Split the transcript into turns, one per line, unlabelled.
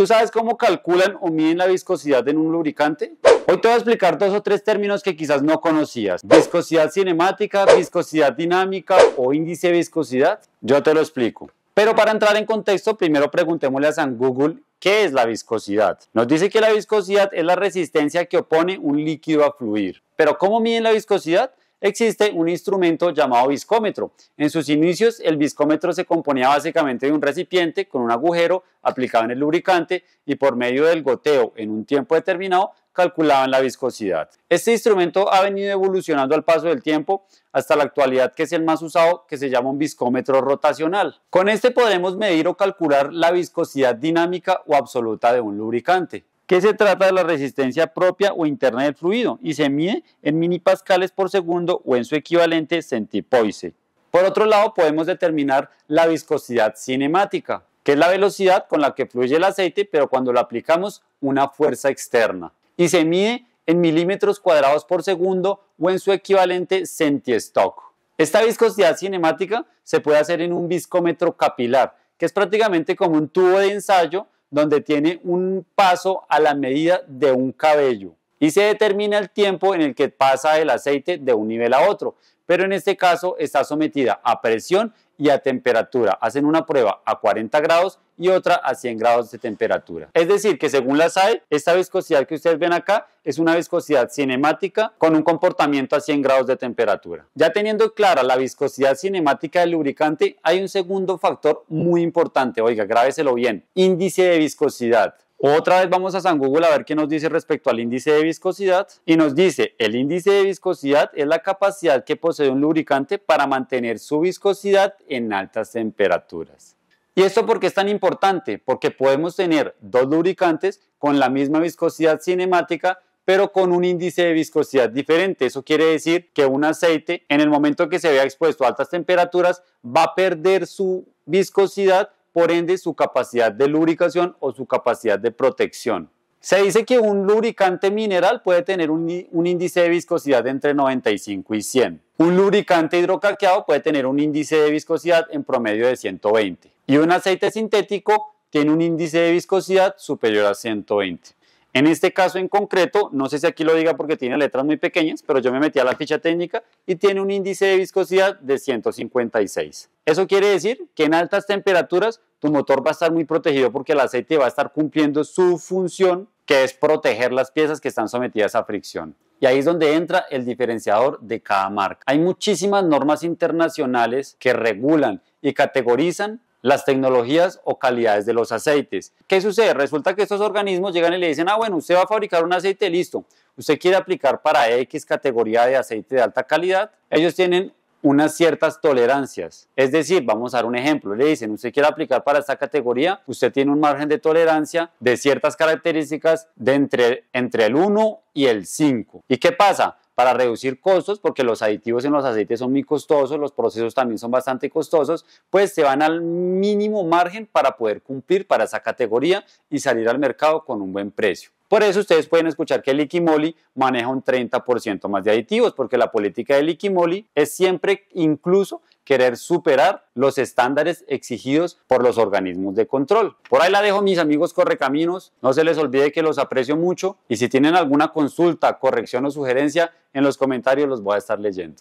¿Tú sabes cómo calculan o miden la viscosidad en un lubricante? Hoy te voy a explicar dos o tres términos que quizás no conocías. Viscosidad cinemática, viscosidad dinámica o índice de viscosidad. Yo te lo explico. Pero para entrar en contexto, primero preguntémosle a San Google ¿Qué es la viscosidad? Nos dice que la viscosidad es la resistencia que opone un líquido a fluir. Pero ¿cómo miden la viscosidad? existe un instrumento llamado viscómetro. En sus inicios, el viscómetro se componía básicamente de un recipiente con un agujero aplicado en el lubricante y por medio del goteo en un tiempo determinado calculaban la viscosidad. Este instrumento ha venido evolucionando al paso del tiempo hasta la actualidad que es el más usado que se llama un viscómetro rotacional. Con este podemos medir o calcular la viscosidad dinámica o absoluta de un lubricante que se trata de la resistencia propia o interna del fluido y se mide en minipascales por segundo o en su equivalente centipoise. Por otro lado, podemos determinar la viscosidad cinemática, que es la velocidad con la que fluye el aceite, pero cuando le aplicamos una fuerza externa. Y se mide en milímetros cuadrados por segundo o en su equivalente centistock. Esta viscosidad cinemática se puede hacer en un viscómetro capilar, que es prácticamente como un tubo de ensayo donde tiene un paso a la medida de un cabello y se determina el tiempo en el que pasa el aceite de un nivel a otro, pero en este caso está sometida a presión y a temperatura. Hacen una prueba a 40 grados y otra a 100 grados de temperatura. Es decir, que según la SAE, esta viscosidad que ustedes ven acá es una viscosidad cinemática con un comportamiento a 100 grados de temperatura. Ya teniendo clara la viscosidad cinemática del lubricante, hay un segundo factor muy importante, oiga, grábeselo bien, índice de viscosidad. Otra vez vamos a San Google a ver qué nos dice respecto al índice de viscosidad y nos dice el índice de viscosidad es la capacidad que posee un lubricante para mantener su viscosidad en altas temperaturas. ¿Y esto por qué es tan importante? Porque podemos tener dos lubricantes con la misma viscosidad cinemática pero con un índice de viscosidad diferente. Eso quiere decir que un aceite en el momento que se vea expuesto a altas temperaturas va a perder su viscosidad por ende su capacidad de lubricación o su capacidad de protección. Se dice que un lubricante mineral puede tener un, índice de viscosidad entre 95 y 100. Un lubricante hidrocalqueado puede tener un índice de viscosidad en promedio de 120. Y un aceite sintético tiene un índice de viscosidad superior a 120. En este caso en concreto, no sé si aquí lo diga porque tiene letras muy pequeñas, pero yo me metí a la ficha técnica y tiene un índice de viscosidad de 156. Eso quiere decir que en altas temperaturas tu motor va a estar muy protegido porque el aceite va a estar cumpliendo su función, que es proteger las piezas que están sometidas a fricción. Y ahí es donde entra el diferenciador de cada marca. Hay muchísimas normas internacionales que regulan y categorizan las tecnologías o calidades de los aceites. ¿Qué sucede? Resulta que estos organismos llegan y le dicen, ah, bueno, usted va a fabricar un aceite, listo. Usted quiere aplicar para X categoría de aceite de alta calidad. Ellos tienen unas ciertas tolerancias. Es decir, vamos a dar un ejemplo, le dicen, usted quiere aplicar para esta categoría, usted tiene un margen de tolerancia de ciertas características de entre, entre el 1 y el 5. ¿Y qué pasa? para reducir costos, porque los aditivos en los aceites son muy costosos, los procesos también son bastante costosos, pues se van al mínimo margen para poder cumplir para esa categoría y salir al mercado con un buen precio. Por eso ustedes pueden escuchar que el Iquimoli maneja un 30% más de aditivos, porque la política del Iquimoli es siempre incluso querer superar los estándares exigidos por los organismos de control. Por ahí la dejo mis amigos correcaminos, no se les olvide que los aprecio mucho y si tienen alguna consulta, corrección o sugerencia, en los comentarios los voy a estar leyendo.